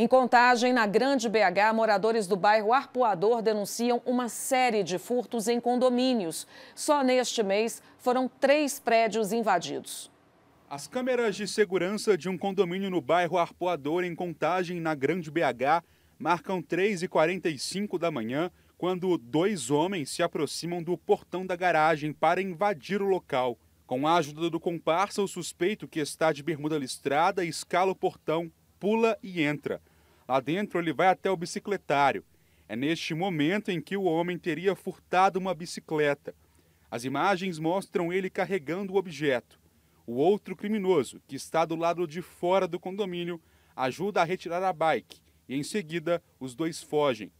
Em contagem, na Grande BH, moradores do bairro Arpoador denunciam uma série de furtos em condomínios. Só neste mês foram três prédios invadidos. As câmeras de segurança de um condomínio no bairro Arpoador, em contagem, na Grande BH, marcam 3h45 da manhã, quando dois homens se aproximam do portão da garagem para invadir o local. Com a ajuda do comparsa, o suspeito, que está de bermuda listrada, escala o portão, pula e entra. Lá dentro, ele vai até o bicicletário. É neste momento em que o homem teria furtado uma bicicleta. As imagens mostram ele carregando o objeto. O outro criminoso, que está do lado de fora do condomínio, ajuda a retirar a bike e, em seguida, os dois fogem.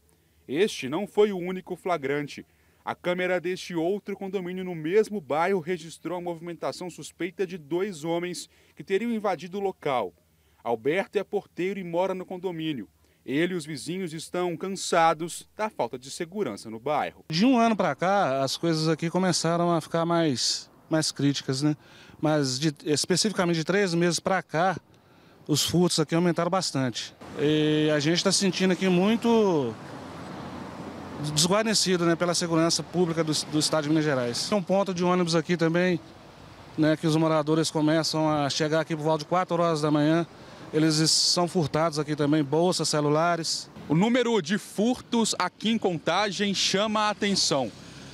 Este não foi o único flagrante. A câmera deste outro condomínio no mesmo bairro registrou a movimentação suspeita de dois homens que teriam invadido o local. Alberto é porteiro e mora no condomínio. Ele e os vizinhos estão cansados da falta de segurança no bairro. De um ano para cá, as coisas aqui começaram a ficar mais, mais críticas, né? Mas de, especificamente de três meses para cá, os furtos aqui aumentaram bastante. E a gente está sentindo aqui muito desguarnecido né, pela segurança pública do, do estado de Minas Gerais. Tem um ponto de ônibus aqui também, né, que os moradores começam a chegar aqui por volta de 4 horas da manhã, eles são furtados aqui também, bolsas, celulares. O número de furtos aqui em Contagem chama a atenção.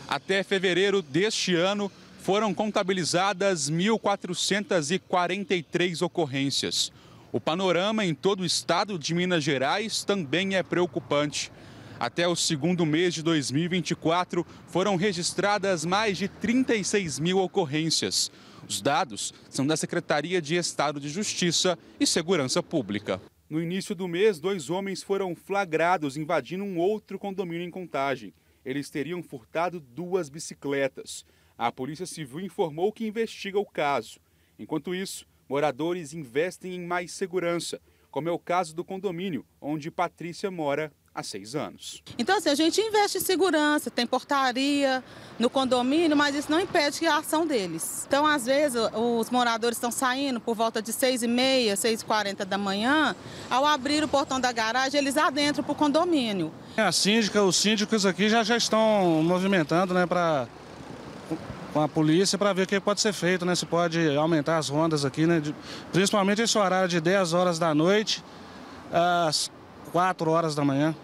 Até fevereiro deste ano, foram contabilizadas 1.443 ocorrências. O panorama em todo o estado de Minas Gerais também é preocupante. Até o segundo mês de 2024, foram registradas mais de 36 mil ocorrências. Os dados são da Secretaria de Estado de Justiça e Segurança Pública. No início do mês, dois homens foram flagrados invadindo um outro condomínio em Contagem. Eles teriam furtado duas bicicletas. A Polícia Civil informou que investiga o caso. Enquanto isso, moradores investem em mais segurança como é o caso do condomínio onde Patrícia mora há seis anos. Então, assim, a gente investe em segurança, tem portaria no condomínio, mas isso não impede a ação deles. Então, às vezes, os moradores estão saindo por volta de seis e meia, seis e quarenta da manhã. Ao abrir o portão da garagem, eles adentram para o condomínio. É, a síndica, os síndicos aqui já, já estão movimentando né, para com a polícia para ver o que pode ser feito, né? Se pode aumentar as rondas aqui, né? De, principalmente esse horário de 10 horas da noite às 4 horas da manhã.